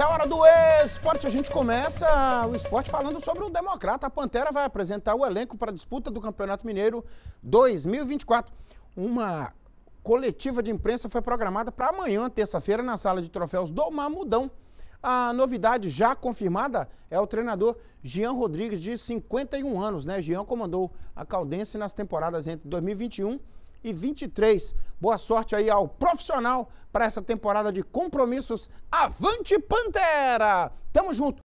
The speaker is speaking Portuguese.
É hora do esporte. A gente começa o esporte falando sobre o Democrata. A Pantera vai apresentar o elenco para a disputa do Campeonato Mineiro 2024. Uma coletiva de imprensa foi programada para amanhã, terça-feira, na sala de troféus do Mamudão. A novidade já confirmada é o treinador Jean Rodrigues, de 51 anos. Né? Jean comandou a Caldense nas temporadas entre 2021 e 2023. Boa sorte aí ao profissional para essa temporada de compromissos. Avante Pantera! Tamo junto!